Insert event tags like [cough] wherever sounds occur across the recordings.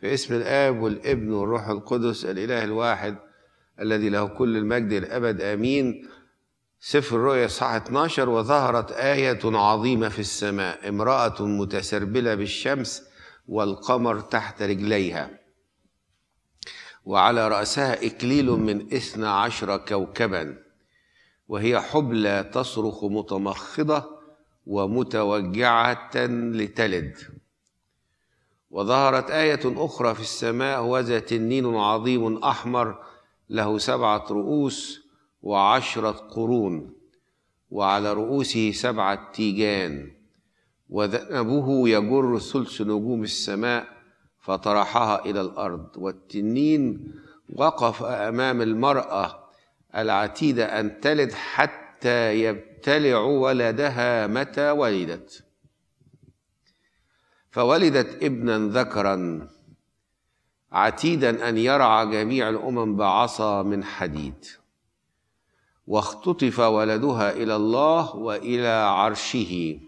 في اسم الآب والابن والروح القدس الإله الواحد الذي له كل المجد الأبد آمين سفر الرؤيا صح 12 وظهرت آية عظيمة في السماء امرأة متسربلة بالشمس والقمر تحت رجليها وعلى رأسها إكليل من إثنى عشر كوكبا وهي حبلى تصرخ متمخضة ومتوجعة لتلد وظهرت آية أخرى في السماء وذا تنين عظيم أحمر له سبعة رؤوس وعشرة قرون وعلى رؤوسه سبعة تيجان وذنبه يجر ثلث نجوم السماء فطرحها إلى الأرض والتنين وقف أمام المرأة العتيدة أن تلد حتى يبتلع ولدها متى ولدت فولدت ابنا ذكرا عتيدا ان يرعى جميع الامم بعصا من حديد واختطف ولدها الى الله والى عرشه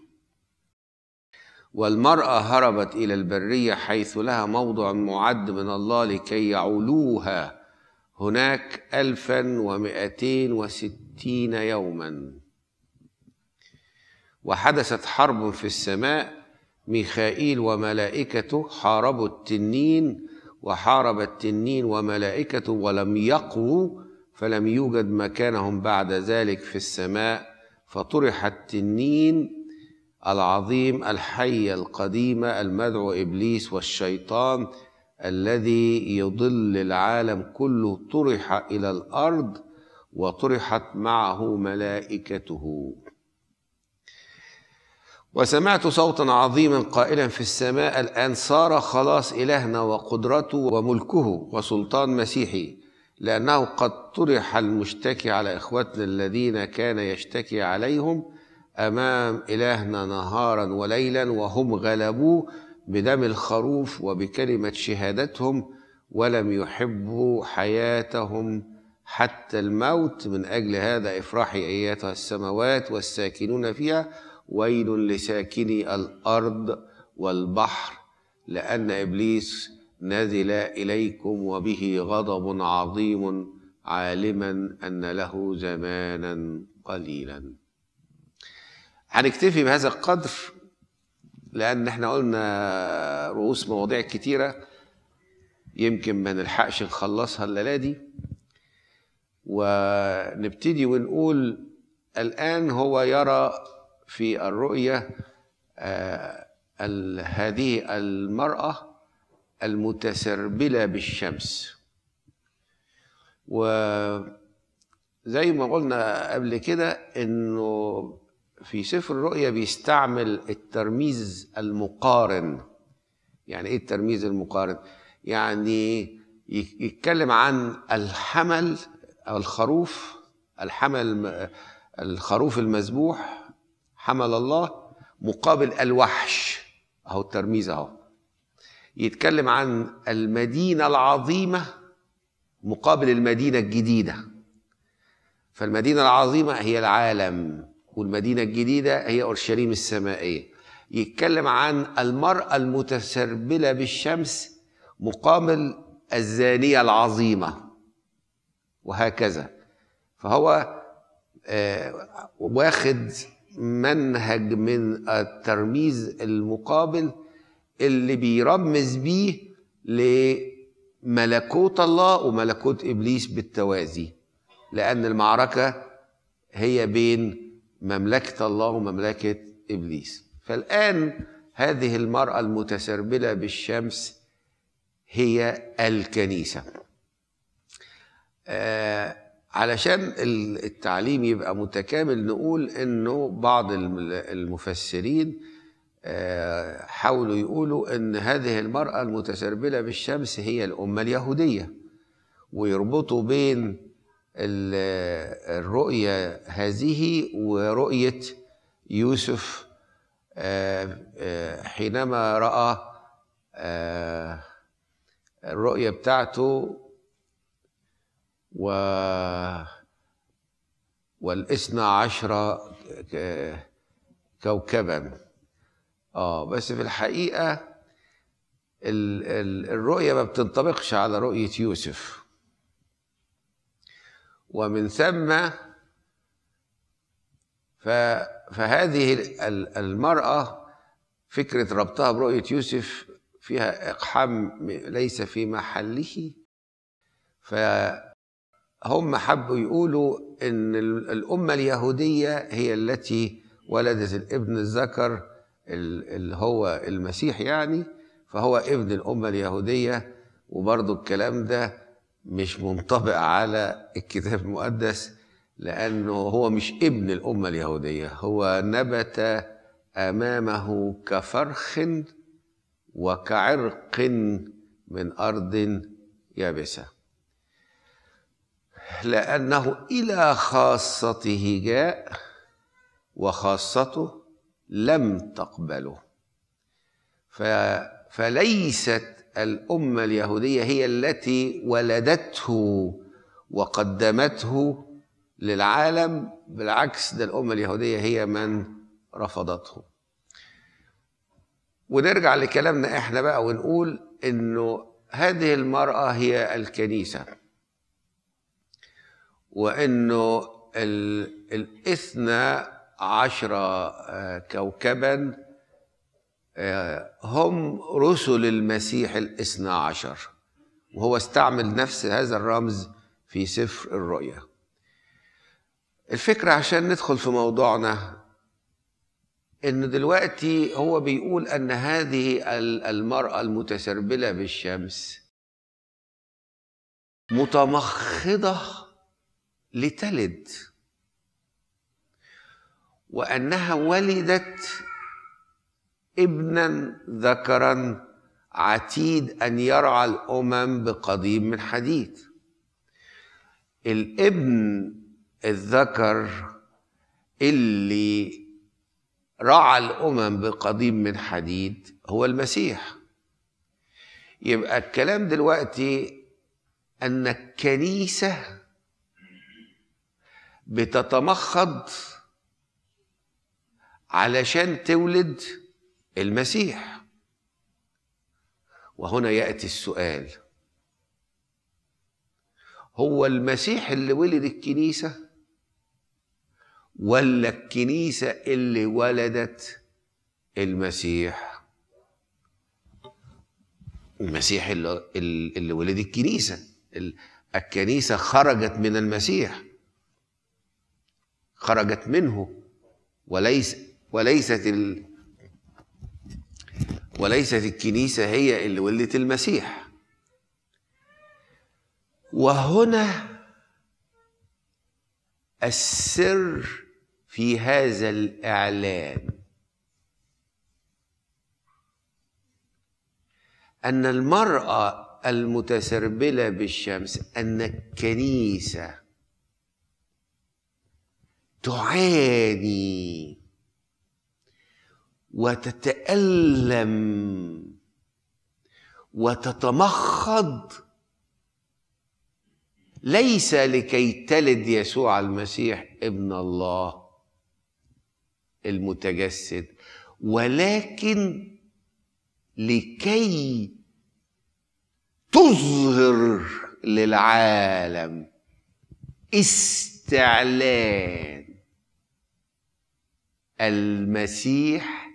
والمراه هربت الى البريه حيث لها موضع معد من الله لكي يعولوها هناك الفا ومائتين وستين يوما وحدثت حرب في السماء ميخائيل وملائكته حاربوا التنين وحارب التنين وملائكته ولم يقووا فلم يوجد مكانهم بعد ذلك في السماء فطرح التنين العظيم الحي القديمة المدعو إبليس والشيطان الذي يضل العالم كله طرح إلى الأرض وطرحت معه ملائكته وسمعت صوتا عظيما قائلا في السماء الآن صار خلاص إلهنا وقدرته وملكه وسلطان مسيحي لأنه قد طرح المشتكي على إخوتنا الذين كان يشتكي عليهم أمام إلهنا نهارا وليلا وهم غلبوه بدم الخروف وبكلمة شهادتهم ولم يحبوا حياتهم حتى الموت من أجل هذا افرحي أيتها السماوات والساكنون فيها ويل لساكني الارض والبحر لان ابليس نزل اليكم وبه غضب عظيم عالما ان له زمانا قليلا هنكتفي بهذا القدر لان احنا قلنا رؤوس مواضيع كتيره يمكن ما نلحقش نخلصها الليله دي ونبتدي ونقول الان هو يرى في الرؤية آه، هذه المرأة المتسربلة بالشمس وزي ما قلنا قبل كده انه في سفر الرؤية بيستعمل الترميز المقارن يعني ايه الترميز المقارن يعني يتكلم عن الحمل او الخروف الحمل الخروف المذبوح حمل الله مقابل الوحش اهو الترميز اهو يتكلم عن المدينه العظيمه مقابل المدينه الجديده فالمدينه العظيمه هي العالم والمدينه الجديده هي اورشليم السمائيه يتكلم عن المراه المتسربله بالشمس مقابل الزانيه العظيمه وهكذا فهو آه، واخد منهج من الترميز المقابل اللي بيرمز بيه لملكوت الله وملكوت ابليس بالتوازي لان المعركه هي بين مملكه الله ومملكه ابليس فالان هذه المراه المتسربله بالشمس هي الكنيسه آه، علشان التعليم يبقى متكامل نقول انه بعض المفسرين آه، حاولوا يقولوا ان هذه المراه المتسربله بالشمس هي الامه اليهوديه ويربطوا بين الرؤيه هذه ورؤيه يوسف آه، آه، حينما راى الرؤيه بتاعته و والاثنى عشرة كوكبا اه بس في الحقيقة الرؤية ما بتنطبقش على رؤية يوسف ومن ثم فهذه المرأة فكرة ربطها برؤية يوسف فيها إقحام ليس في محله ف هم حبوا يقولوا ان الامه اليهوديه هي التي ولدت الابن الذكر اللي هو المسيح يعني فهو ابن الامه اليهوديه وبرضه الكلام ده مش منطبق على الكتاب المقدس لانه هو مش ابن الامه اليهوديه هو نبت امامه كفرخ وكعرق من ارض يابسه لأنه إلى خاصته جاء وخاصته لم تقبله ف فليست الأمة اليهودية هي التي ولدته وقدمته للعالم بالعكس ده الأمة اليهودية هي من رفضته ونرجع لكلامنا احنا بقى ونقول انه هذه المرأة هي الكنيسة وانه الاثنى عشر آه، كوكبا آه، هم رسل المسيح الاثنى عشر وهو استعمل نفس هذا الرمز في سفر الرؤيا الفكرة عشان ندخل في موضوعنا ان دلوقتي هو بيقول ان هذه المرأة المتسربلة بالشمس متمخضة لتلد وانها ولدت ابنا ذكرا عتيد ان يرعى الامم بقضيب من حديد الابن الذكر اللي رعى الامم بقضيب من حديد هو المسيح يبقى الكلام دلوقتي ان الكنيسه بتتمخض علشان تولد المسيح وهنا ياتي السؤال هو المسيح اللي ولد الكنيسه ولا الكنيسه اللي ولدت المسيح المسيح اللي, اللي ولد الكنيسه الكنيسه خرجت من المسيح خرجت منه وليس وليست ال وليست الكنيسة هي اللي ولدت المسيح وهنا السر في هذا الإعلان أن المرأة المتسربلة بالشمس أن الكنيسة تعاني وتتألم وتتمخض ليس لكي تلد يسوع المسيح ابن الله المتجسد ولكن لكي تظهر للعالم استعلان المسيح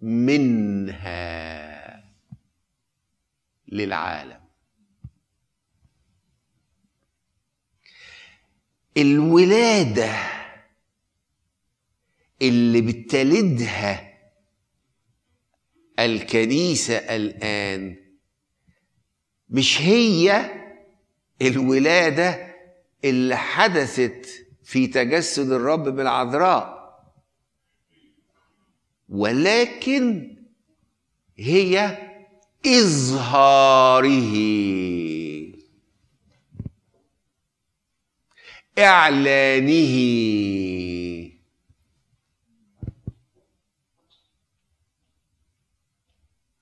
منها للعالم الولاده اللي بتلدها الكنيسه الان مش هي الولاده اللي حدثت في تجسد الرب بالعذراء ولكن هي إظهاره إعلانه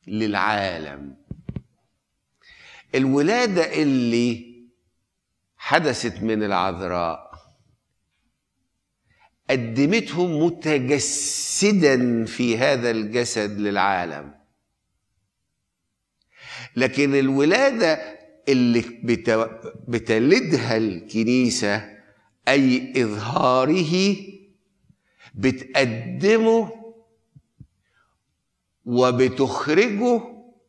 للعالم الولادة اللي حدثت من العذراء قدمتهم متجسدا في هذا الجسد للعالم لكن الولاده اللي بتلدها الكنيسه اي اظهاره بتقدمه وبتخرجه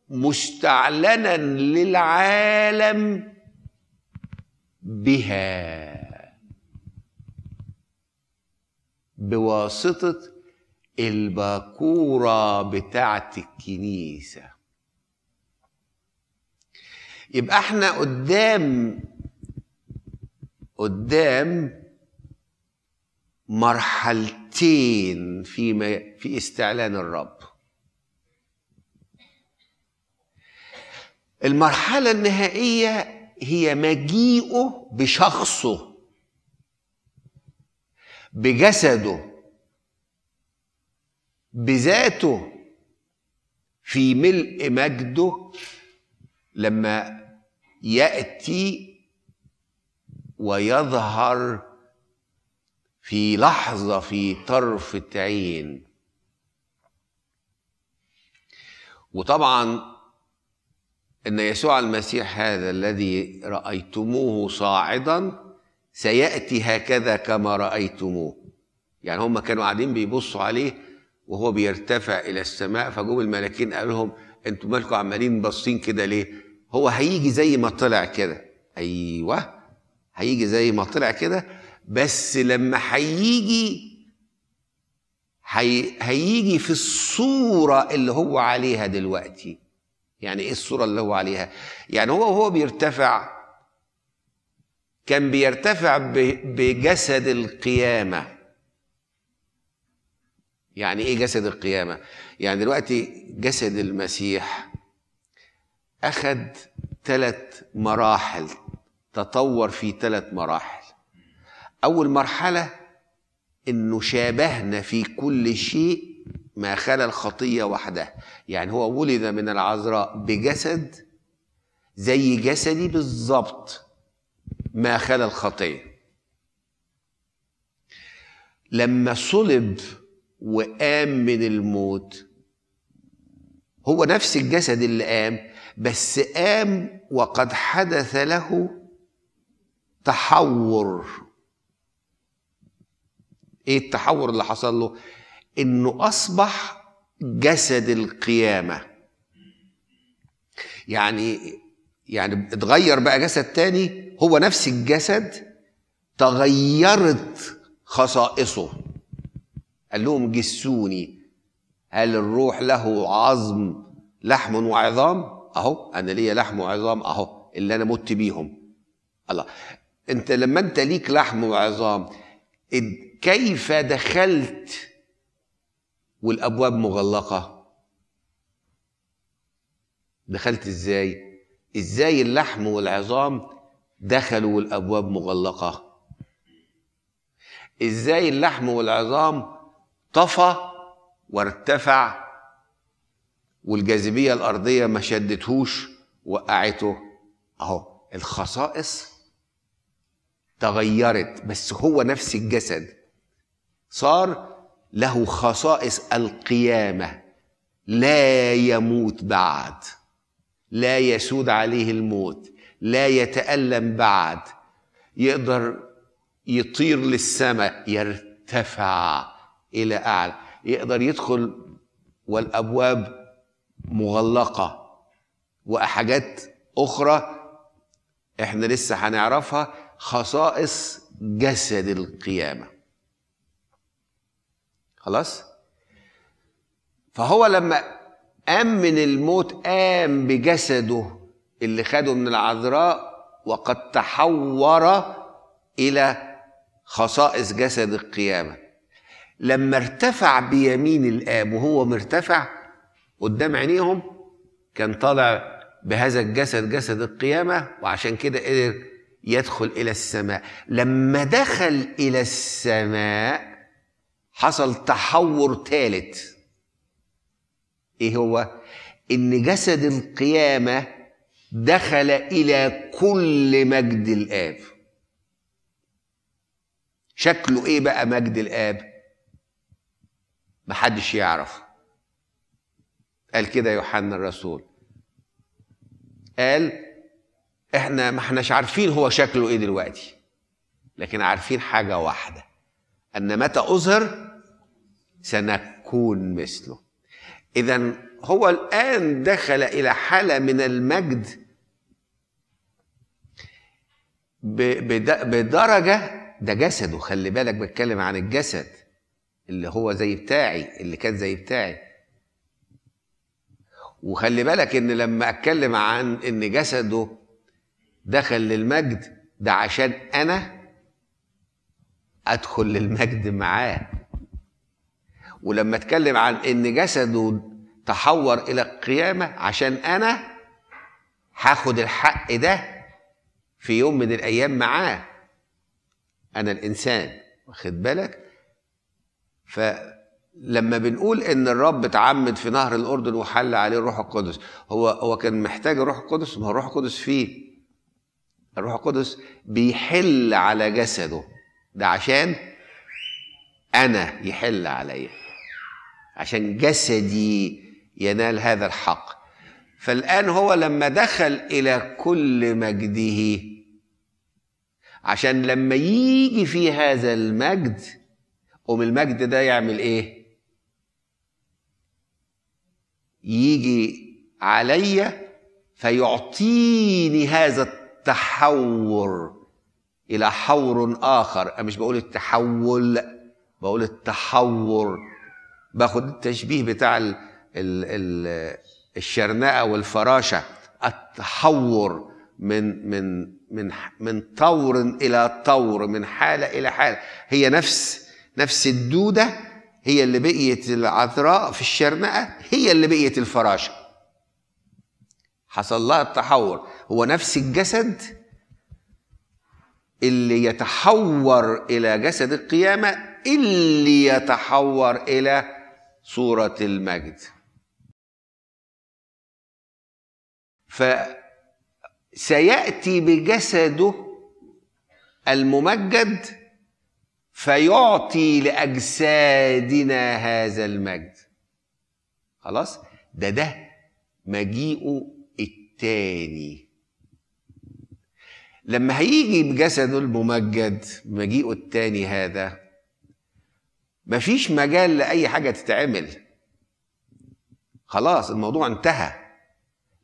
مستعلنا للعالم بها بواسطة الباكورة بتاعة الكنيسة يبقى احنا قدام قدام مرحلتين في في استعلان الرب المرحله النهائيه هي مجيئه بشخصه بجسده بذاته في ملء مجده لما ياتي ويظهر في لحظه في طرفه عين وطبعا ان يسوع المسيح هذا الذي رايتموه صاعدا سيأتي هكذا كما رأيتموه يعني هم كانوا قاعدين بيبصوا عليه وهو بيرتفع إلى السماء فجم الملاكين قالوا لهم أنتم مالكم عمالين باصين كده ليه هو هيجي زي ما طلع كده أيوه هيجي زي ما طلع كده بس لما هيجي هي... هيجي في الصورة اللي هو عليها دلوقتي يعني ايه الصورة اللي هو عليها يعني هو وهو بيرتفع كان بيرتفع بجسد القيامه يعني ايه جسد القيامه يعني دلوقتي جسد المسيح اخذ ثلاث مراحل تطور في ثلاث مراحل اول مرحله انه شابهنا في كل شيء ما خلا الخطيه وحدها يعني هو ولد من العذراء بجسد زي جسدي بالظبط ما خلا الخطيه لما صلب وقام من الموت هو نفس الجسد اللي قام بس قام وقد حدث له تحور ايه التحور اللي حصل له انه اصبح جسد القيامه يعني يعني اتغير بقى جسد تاني هو نفس الجسد تغيرت خصائصه قال لهم جسوني هل الروح له عظم لحم وعظام اهو انا ليا لحم وعظام اهو اللي انا مت بيهم الله انت لما انت ليك لحم وعظام كيف دخلت والابواب مغلقه دخلت ازاي ازاي اللحم والعظام دخلوا والابواب مغلقه ازاي اللحم والعظام طفى وارتفع والجاذبيه الارضيه ما شدتهوش وقعته اهو الخصائص تغيرت بس هو نفس الجسد صار له خصائص القيامه لا يموت بعد لا يسود عليه الموت لا يتألم بعد يقدر يطير للسماء يرتفع إلى أعلى يقدر يدخل والأبواب مغلقة وحاجات أخرى إحنا لسه هنعرفها خصائص جسد القيامة خلاص فهو لما أمن الموت قام بجسده اللي خده من العذراء وقد تحور الى خصائص جسد القيامه لما ارتفع بيمين الاب وهو مرتفع قدام عينيهم كان طالع بهذا الجسد جسد القيامه وعشان كده قدر يدخل الى السماء لما دخل الى السماء حصل تحور ثالث ايه هو ان جسد القيامه دخل إلى كل مجد الآب شكله إيه بقى مجد الآب محدش يعرف قال كده يوحنا الرسول قال احنا ما احناش عارفين هو شكله ايه دلوقتي لكن عارفين حاجة واحدة أن متى أظهر سنكون مثله إذا هو الآن دخل إلى حالة من المجد بدرجة ده جسده خلي بالك بتكلم عن الجسد اللي هو زي بتاعي اللي كان زي بتاعي وخلي بالك ان لما اتكلم عن ان جسده دخل للمجد ده عشان انا ادخل للمجد معاه ولما اتكلم عن ان جسده تحور الى القيامه عشان انا هاخد الحق ده في يوم من الايام معاه انا الانسان واخد بالك فلما بنقول ان الرب اتعمد في نهر الاردن وحل عليه الروح القدس هو هو كان محتاج الروح القدس ما هو الروح القدس فيه الروح القدس بيحل على جسده ده عشان انا يحل عليا عشان جسدي ينال هذا الحق فالآن هو لما دخل إلى كل مجده عشان لما يجي في هذا المجد قوم المجد ده يعمل إيه؟ يجي عليا فيعطيني هذا التحور إلى حور آخر أنا مش بقول التحول بقول التحور باخد التشبيه بتاع الشرنقه والفراشه التحور من من من من طور الى طور من حاله الى حاله هي نفس نفس الدوده هي اللي بقيت العذراء في الشرنقه هي اللي بقيت الفراشه حصل لها التحور هو نفس الجسد اللي يتحور الى جسد القيامه اللي يتحور الى صوره المجد فسيأتي بجسده الممجد فيعطي لأجسادنا هذا المجد خلاص ده ده مجيئه التاني لما هيجي بجسده الممجد مجيئه التاني هذا مفيش مجال لأي حاجة تتعمل خلاص الموضوع انتهى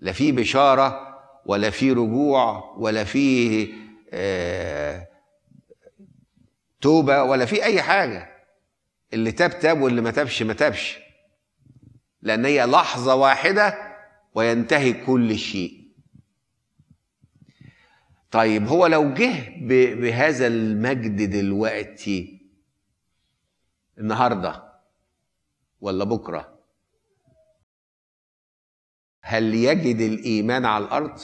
لا في بشارة ولا في رجوع ولا في آه توبة ولا في أي حاجة اللي تاب تاب واللي ما تابش ما تابش لأن هي لحظة واحدة وينتهي كل شيء طيب هو لو جه بهذا المجد دلوقتي النهارده ولا بكره هل يجد الإيمان على الأرض؟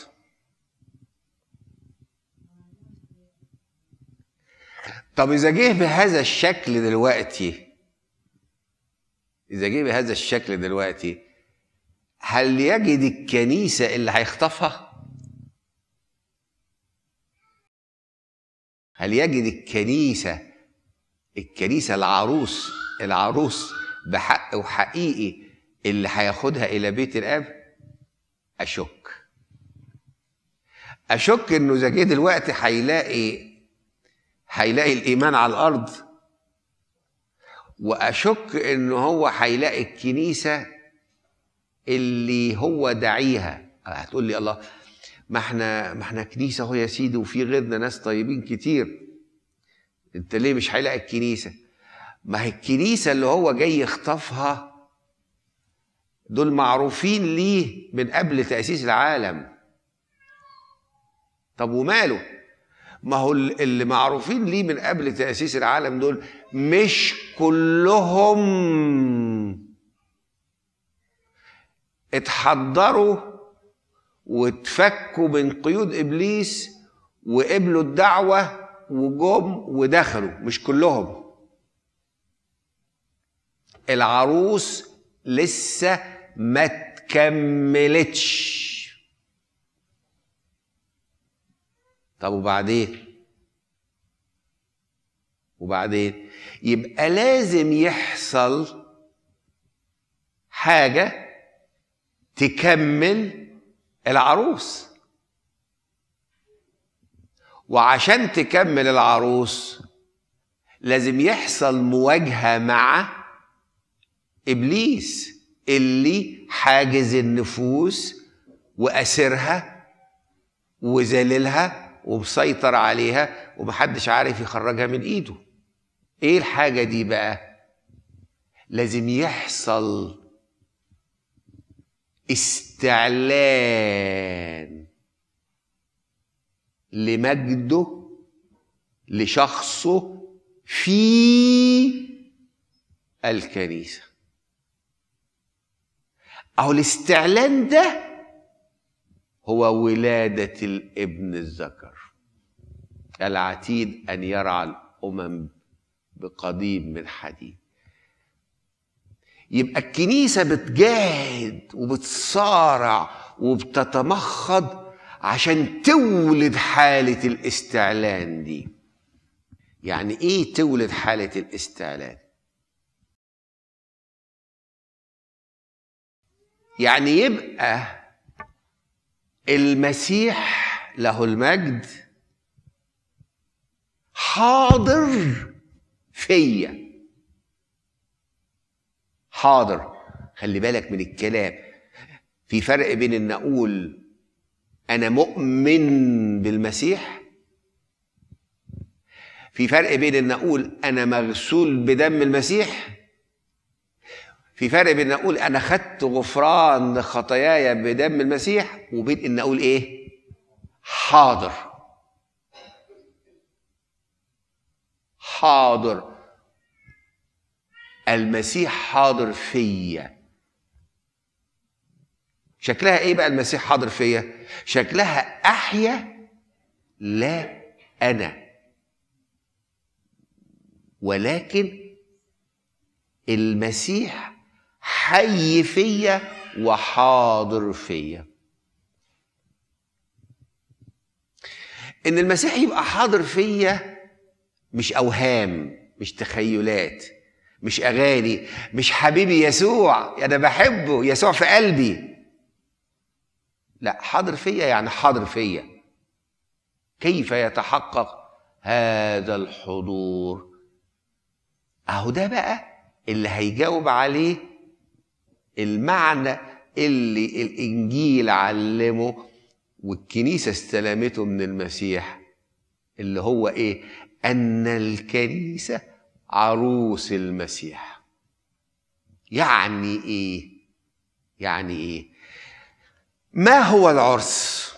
طب إذا جه بهذا الشكل دلوقتي إذا جه بهذا الشكل دلوقتي هل يجد الكنيسة اللي هيخطفها؟ هل يجد الكنيسة الكنيسة العروس العروس بحق وحقيقي اللي هياخدها إلى بيت الآب؟ اشك اشك انه اذا جه دلوقتي هيلاقي هيلاقي الايمان على الارض واشك ان هو هيلاقي الكنيسه اللي هو داعيها هتقول لي الله ما احنا ما احنا كنيسه اهو يا سيدي وفي غيرنا ناس طيبين كتير انت ليه مش هيلاقي الكنيسه ما هي الكنيسه اللي هو جاي يخطفها دول معروفين ليه من قبل تأسيس العالم طب وماله ما هو اللي معروفين ليه من قبل تأسيس العالم دول مش كلهم اتحضروا واتفكوا من قيود إبليس وقبلوا الدعوة وجم ودخلوا مش كلهم العروس لسه ما تكملتش طب وبعدين وبعدين يبقى لازم يحصل حاجة تكمل العروس وعشان تكمل العروس لازم يحصل مواجهة مع إبليس اللي حاجز النفوس واسرها وذللها ومسيطر عليها ومحدش عارف يخرجها من ايده ايه الحاجه دي بقى لازم يحصل استعلان لمجده لشخصه في الكنيسه اهو الاستعلان ده هو ولادة الابن الذكر العتيد أن يرعى الأمم بقديم من حديد يبقى الكنيسة بتجاهد وبتصارع وبتتمخض عشان تولد حالة الاستعلان دي يعني ايه تولد حالة الاستعلان يعني يبقى المسيح له المجد حاضر فيا حاضر خلي بالك من الكلام في فرق بين ان اقول انا مؤمن بالمسيح في فرق بين ان اقول انا مغسول بدم المسيح في فرق بين اقول انا خدت غفران لخطاياي بدم المسيح وبين ان اقول ايه حاضر حاضر المسيح حاضر فيا شكلها ايه بقى المسيح حاضر فيا شكلها احيا لا انا ولكن المسيح حي فيا وحاضر فيا ان المسيح يبقى حاضر فيا مش اوهام مش تخيلات مش اغاني مش حبيبي يسوع يعني انا بحبه يسوع في قلبي لا حاضر فيا يعني حاضر فيا كيف يتحقق هذا الحضور اهو ده بقى اللي هيجاوب عليه المعنى اللي الانجيل علمه والكنيسه استلمته من المسيح اللي هو ايه ان الكنيسه عروس المسيح يعني ايه يعني ايه ما هو العرس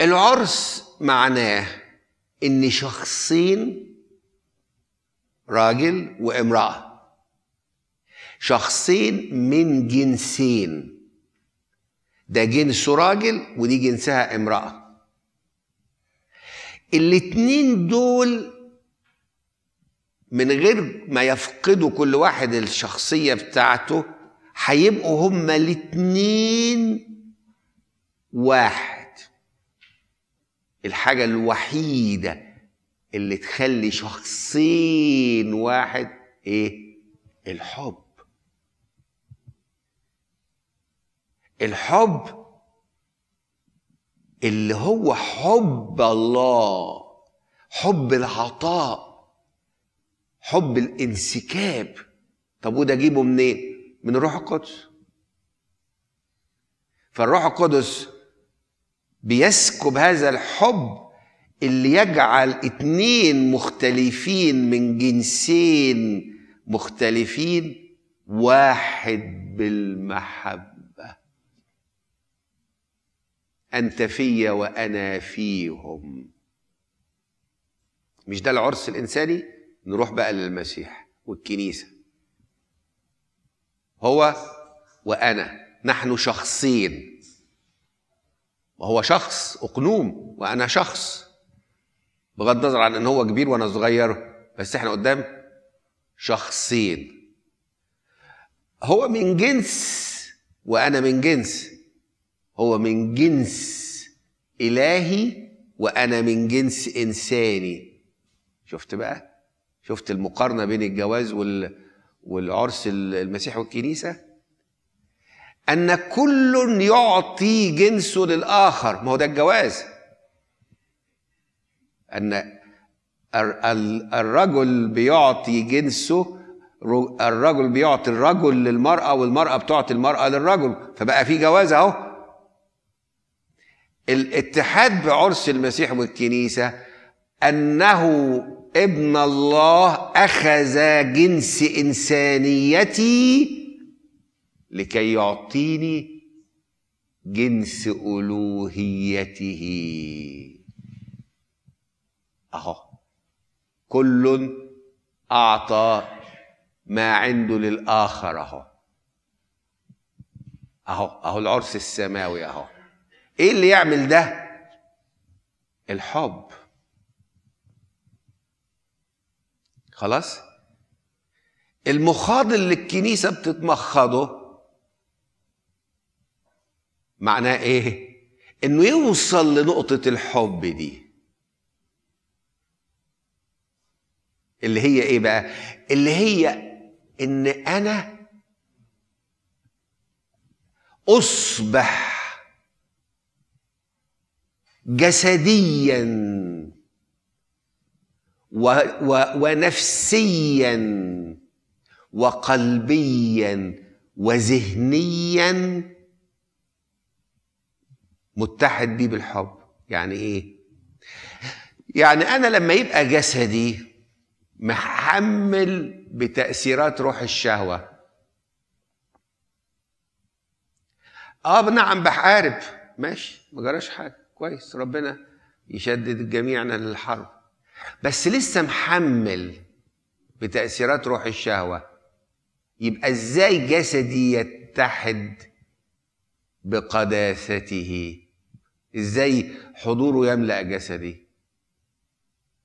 العرس معناه ان شخصين راجل وامراه شخصين من جنسين ده جنسه راجل ودي جنسها امرأة الاتنين دول من غير ما يفقدوا كل واحد الشخصية بتاعته هيبقوا هما الاتنين واحد الحاجة الوحيدة اللي تخلي شخصين واحد ايه الحب الحب اللي هو حب الله حب العطاء حب الانسكاب طب وده اجيبه منين من الروح القدس فالروح القدس بيسكب هذا الحب اللي يجعل اتنين مختلفين من جنسين مختلفين واحد بالمحبه انت في وانا فيهم مش ده العرس الانساني نروح بقى للمسيح والكنيسه هو وانا نحن شخصين وهو شخص اقنوم وانا شخص بغض النظر عن ان هو كبير وانا صغير بس احنا قدام شخصين هو من جنس وانا من جنس هو من جنس إلهي وأنا من جنس إنساني شفت بقى شفت المقارنة بين الجواز وال... والعرس المسيح والكنيسة أن كل يعطي جنسه للآخر ما هو ده الجواز أن الرجل بيعطي جنسه الرجل بيعطي الرجل للمرأة والمرأة بتعطي المرأة للرجل فبقى في جواز أهو الاتحاد بعرس المسيح والكنيسه انه ابن الله اخذ جنس انسانيتي لكي يعطيني جنس الوهيته اهو كل اعطى ما عنده للاخر اهو اهو اهو العرس السماوي اهو ايه اللي يعمل ده الحب خلاص المخاض اللي الكنيسه بتتمخضه معناه ايه انه يوصل لنقطه الحب دي اللي هي ايه بقى اللي هي ان انا اصبح جسديا و و ونفسيا وقلبيا وذهنيا متحد بيه بالحب يعني ايه يعني انا لما يبقى جسدي محمل بتاثيرات روح الشهوه اه نعم بحارب ماشي ما جراش حاجه كويس ربنا يشدد جميعنا للحرب بس لسه محمل بتأثيرات روح الشهوة يبقى ازاي جسدي يتحد بقداسته ازاي حضوره يملأ جسدي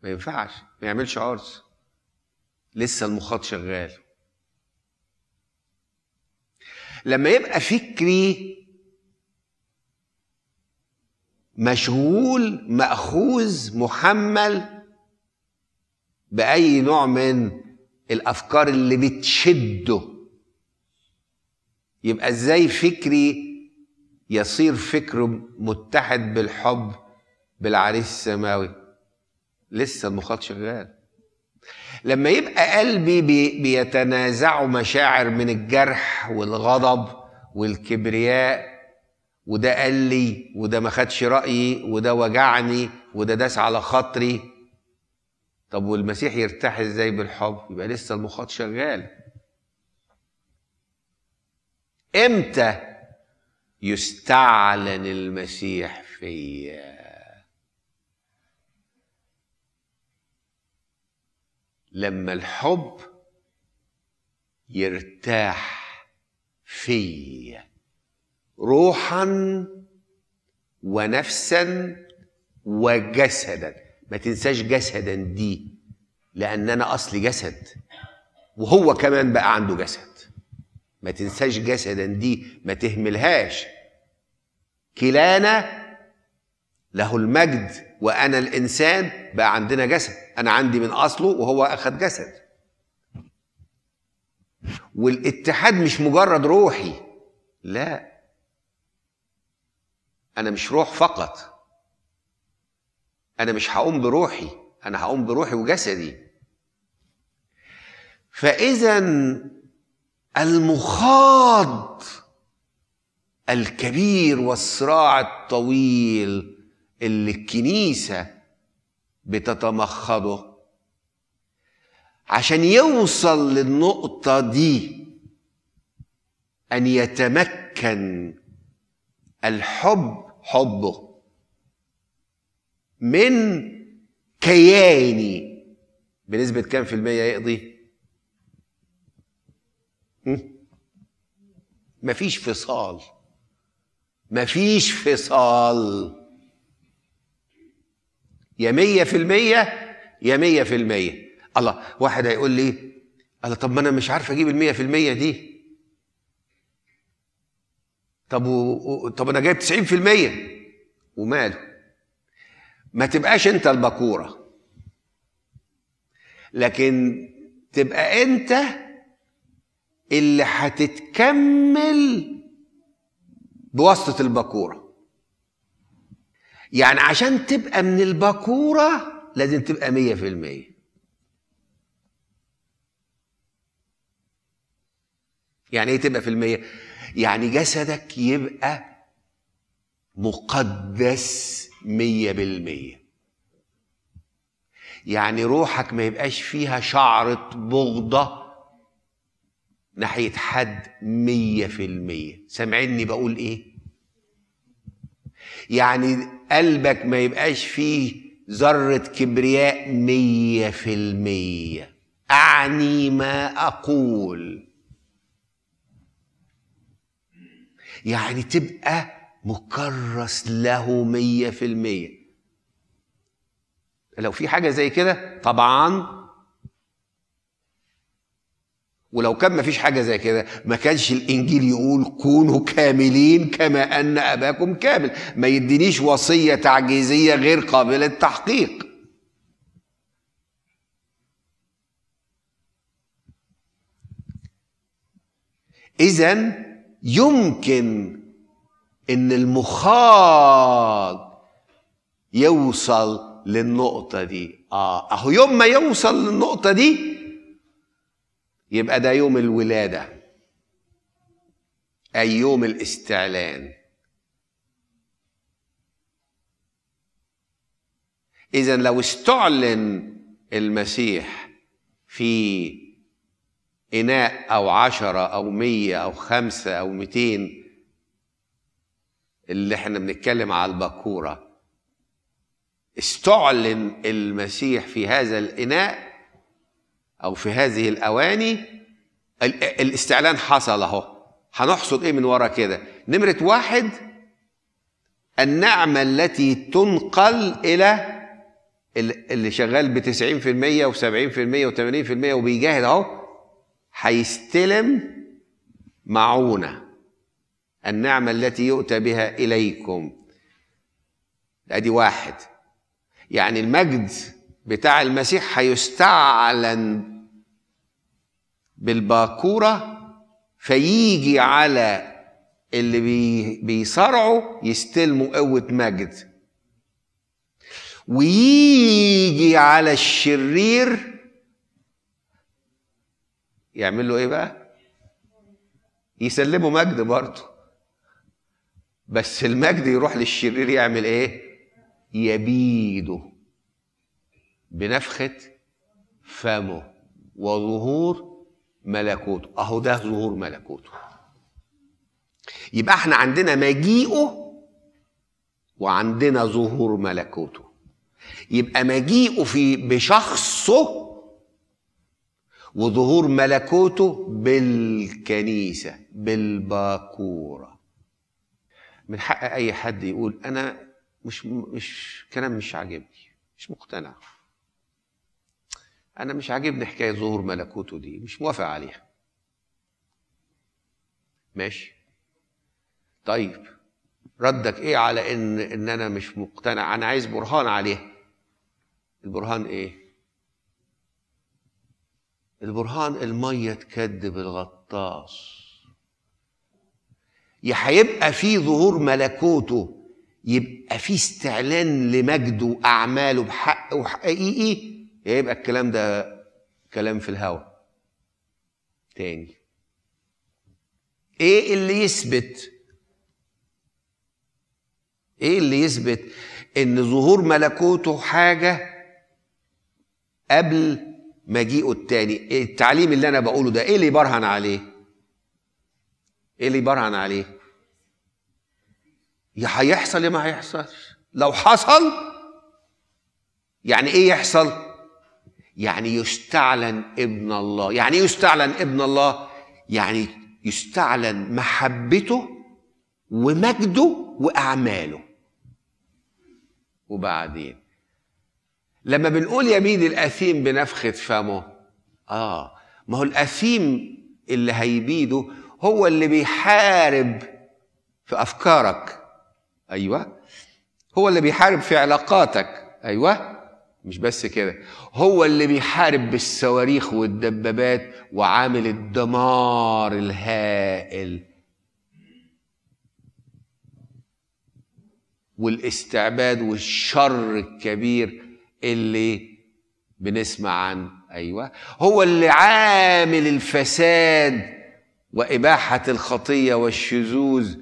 ما ينفعش ما يعملش عرس لسه المخاط شغال لما يبقى فكري مشغول مأخوذ محمل بأي نوع من الأفكار اللي بتشده يبقى إزاي فكري يصير فكره متحد بالحب بالعريس السماوي لسه المخاط شغال لما يبقى قلبي بيتنازعوا مشاعر من الجرح والغضب والكبرياء وده قال لي وده ما خدش رايي وده وجعني وده داس على خاطري طب والمسيح يرتاح ازاي بالحب يبقى لسه المخاط شغال امتى يستعلن المسيح فيا لما الحب يرتاح فيا روحا ونفسا وجسدا ما تنساش جسدا دي لان انا اصلي جسد وهو كمان بقى عنده جسد ما تنساش جسدا دي ما تهملهاش كلانا له المجد وانا الانسان بقى عندنا جسد انا عندي من اصله وهو اخذ جسد والاتحاد مش مجرد روحي لا انا مش روح فقط انا مش هقوم بروحي انا هقوم بروحي وجسدي فاذا المخاض الكبير والصراع الطويل اللي الكنيسه بتتمخضه عشان يوصل للنقطه دي ان يتمكن الحب حبه من كياني بنسبة كام في المية يقضي؟ مفيش فصال مفيش فصال يا مية في المية يا مية في المية الله واحد هيقول لي الله طب ما أنا مش عارف أجيب المية في المية دي طب و... طب انا جايب 90% وماله ما تبقاش انت البكوره لكن تبقى انت اللي هتتكمل بواسطه البكوره يعني عشان تبقى من البكوره لازم تبقى 100% يعني ايه تبقى في المية؟ يعني جسدك يبقى مقدس مية بالمية يعني روحك ما يبقاش فيها شعرة بغضة ناحية حد مية في المية سمعيني بقول ايه يعني قلبك ما يبقاش فيه ذرة كبرياء مية في المية أعني ما أقول يعني تبقى مكرس له مية في المية لو في حاجة زي كده طبعا ولو كان ما فيش حاجة زي كده ما كانش الإنجيل يقول كونوا كاملين كما أن أباكم كامل ما يدينيش وصية تعجيزية غير قابلة تحقيق إذا يمكن ان المخاض يوصل للنقطه دي اه اهو يوم ما يوصل للنقطه دي يبقى ده يوم الولاده اي يوم الاستعلان اذا لو استعلن المسيح في إناء أو عشرة أو مية أو خمسة أو ميتين اللي احنا بنتكلم على البكورة استعلن المسيح في هذا الإناء أو في هذه الأواني الاستعلان حصل أهو هنحصد إيه من ورا كده نمرة واحد النعمة التي تنقل إلى اللي شغال ب 90% و70% و80% وبيجاهد أهو هيستلم معونة النعمة التي يؤتى بها إليكم أدي واحد يعني المجد بتاع المسيح هيستعلن بالباكورة فيجي على اللي بي بيصارعوا يستلموا قوة مجد ويجي على الشرير يعمل له ايه بقى يسلمه مجد برضه بس المجد يروح للشرير يعمل ايه يبيده بنفخه فمه وظهور ملكوته اهو ده ظهور ملكوته يبقى احنا عندنا مجيئه وعندنا ظهور ملكوته يبقى مجيئه في بشخصه وظهور ملكوته بالكنيسة بالباكورة من حق أي حد يقول أنا مش مش كلام مش عاجبني مش مقتنع أنا مش عاجبني حكاية ظهور ملكوته دي مش موافق عليها ماشي طيب ردك ايه على ان ان انا مش مقتنع انا عايز برهان عليها البرهان ايه البرهان المية تكذب الغطاس يا هيبقى في ظهور ملكوته يبقى في استعلان لمجده وأعماله بحق وحقيقي يبقى الكلام ده كلام في الهوا تاني ايه اللي يثبت ايه اللي يثبت ان ظهور ملكوته حاجه قبل مجيئه التاني إيه التعليم اللي انا بقوله ده ايه اللي برهن عليه ايه اللي برهن عليه يا هيحصل يا ما هيحصلش لو حصل يعني ايه يحصل يعني يستعلن ابن الله يعني ايه يستعلن ابن الله يعني يستعلن محبته ومجده واعماله وبعدين لما بنقول يمين الاثيم بنفخه فمه اه ما هو الاثيم اللي هيبيده هو اللي بيحارب في افكارك ايوه هو اللي بيحارب في علاقاتك ايوه مش بس كده هو اللي بيحارب بالصواريخ والدبابات وعامل الدمار الهائل والاستعباد والشر الكبير اللي بنسمع عنه ايوه هو اللي عامل الفساد واباحه الخطيه والشذوذ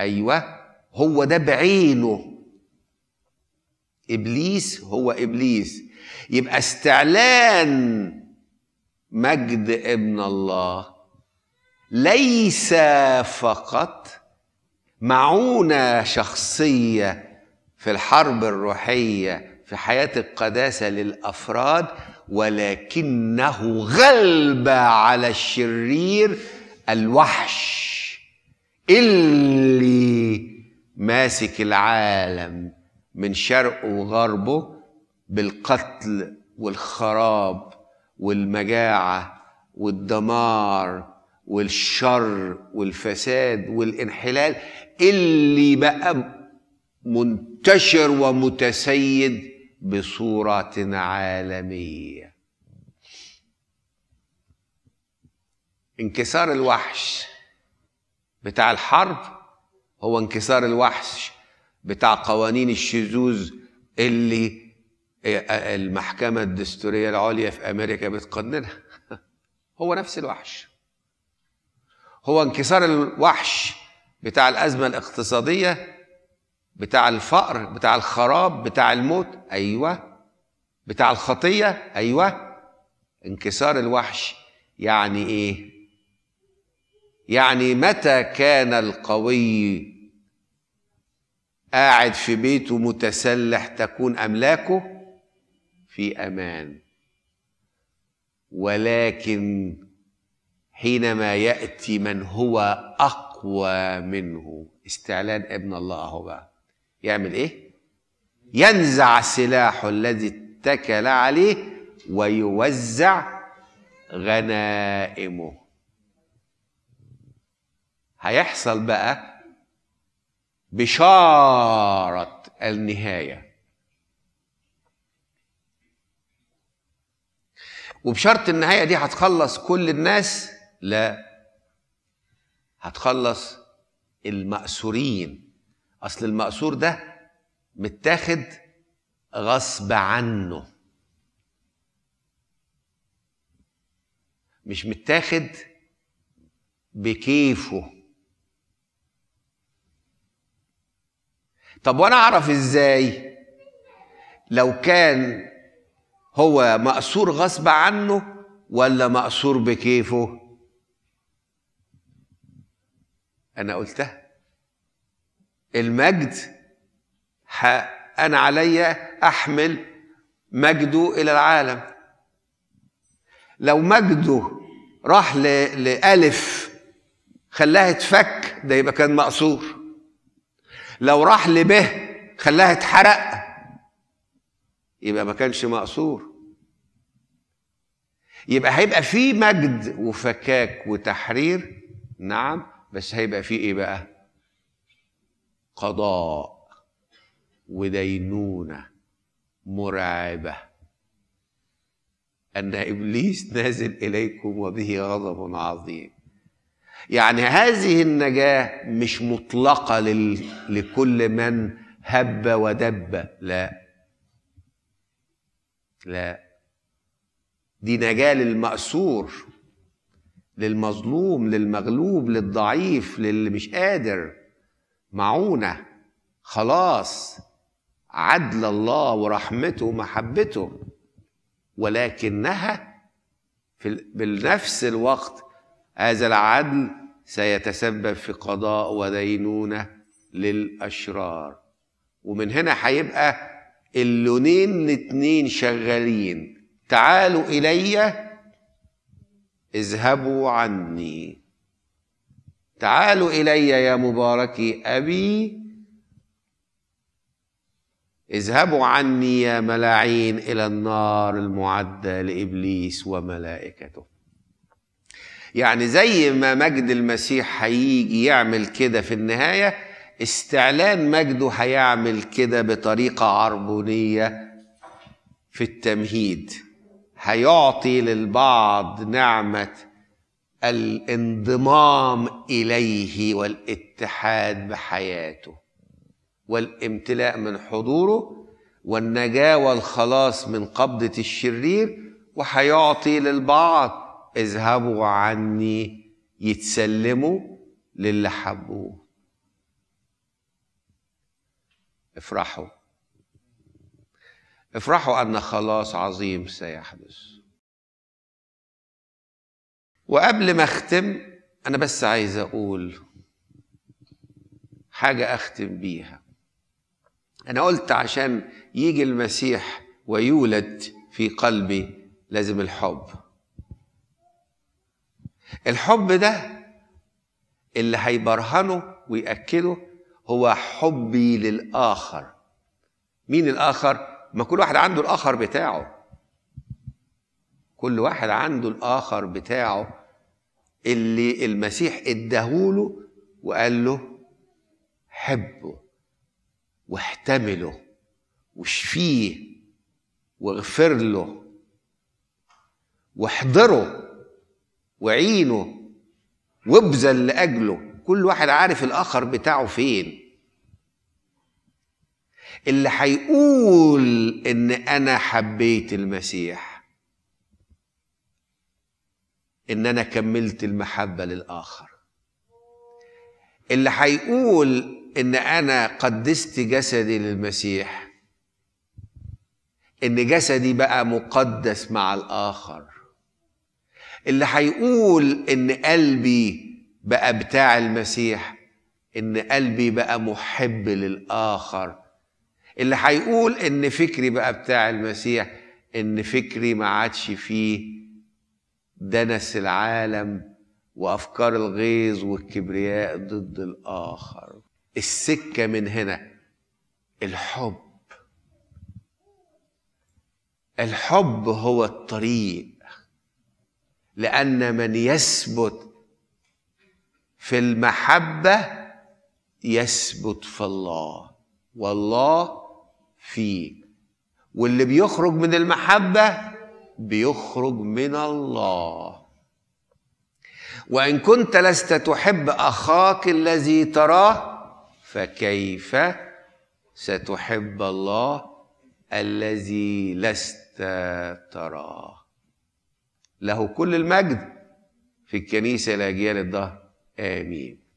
ايوه هو ده بعينه ابليس هو ابليس يبقى استعلان مجد ابن الله ليس فقط معونه شخصيه في الحرب الروحيه في حياه القداسه للافراد ولكنه غلب على الشرير الوحش اللي ماسك العالم من شرقه وغربه بالقتل والخراب والمجاعه والدمار والشر والفساد والانحلال اللي بقى منتشر ومتسيد بصورة عالمية انكسار الوحش بتاع الحرب هو انكسار الوحش بتاع قوانين الشذوذ اللي المحكمة الدستورية العليا في أمريكا بتقننها [laughs] هو نفس الوحش هو انكسار الوحش بتاع الأزمة الاقتصادية بتاع الفقر بتاع الخراب بتاع الموت ايوه بتاع الخطيه ايوه انكسار الوحش يعني ايه يعني متى كان القوي قاعد في بيته متسلح تكون املاكه في امان ولكن حينما ياتي من هو اقوى منه استعلان ابن الله بقى يعمل ايه ينزع سلاحه الذي اتكل عليه ويوزع غنائمه هيحصل بقى بشارة النهاية وبشرط النهاية دي هتخلص كل الناس لا هتخلص المأسورين اصل المأسور ده متاخد غصب عنه مش متاخد بكيفه طب وانا اعرف ازاي لو كان هو مأسور غصب عنه ولا مأسور بكيفه انا قلتها المجد أنا علي أحمل مجده إلى العالم لو مجده راح لألف خلاها تفك ده يبقى كان مقصور لو راح لب خلاها اتحرق يبقى ما كانش مقصور يبقى هيبقى فيه مجد وفكاك وتحرير نعم بس هيبقى فيه ايه بقى قضاء ودينونة مرعبة أن إبليس نازل إليكم وبه غضب عظيم يعني هذه النجاة مش مطلقة لل... لكل من هب ودب لا لا دي نجاة للمأسور للمظلوم للمغلوب للضعيف للي مش قادر معونة خلاص عدل الله ورحمته ومحبته ولكنها في بنفس الوقت هذا العدل سيتسبب في قضاء ودينونة للأشرار ومن هنا هيبقى اللونين الاتنين شغالين تعالوا إلي اذهبوا عني تعالوا إلي يا مباركي أبي اذهبوا عني يا ملاعين إلى النار المعدة لإبليس وملائكته يعني زي ما مجد المسيح هيجي يعمل كده في النهاية استعلان مجده هيعمل كده بطريقة عربونية في التمهيد هيعطي للبعض نعمه الانضمام اليه والاتحاد بحياته والامتلاء من حضوره والنجاه والخلاص من قبضه الشرير وهيعطي للبعض اذهبوا عني يتسلموا للي حبوه افرحوا افرحوا ان خلاص عظيم سيحدث وقبل ما اختم انا بس عايز اقول حاجه اختم بيها انا قلت عشان يجي المسيح ويولد في قلبي لازم الحب الحب ده اللي هيبرهنه ويأكده هو حبي للآخر مين الآخر؟ ما كل واحد عنده الآخر بتاعه كل واحد عنده الآخر بتاعه اللي المسيح اداهوله وقال له حبه واحتمله واشفيه واغفر له واحضره وعينه وابذل لاجله كل واحد عارف الاخر بتاعه فين اللي هيقول ان انا حبيت المسيح ان انا كملت المحبه للاخر اللي هيقول ان انا قدست جسدي للمسيح ان جسدي بقى مقدس مع الاخر اللي هيقول ان قلبي بقى بتاع المسيح ان قلبي بقى محب للاخر اللي هيقول ان فكري بقى بتاع المسيح ان فكري ما عادش فيه دنس العالم وافكار الغيظ والكبرياء ضد الاخر السكه من هنا الحب الحب هو الطريق لان من يثبت في المحبه يثبت في الله والله فيه واللي بيخرج من المحبه بيخرج من الله وان كنت لست تحب اخاك الذي تراه فكيف ستحب الله الذي لست تراه له كل المجد في الكنيسه لاجيال الدهر امين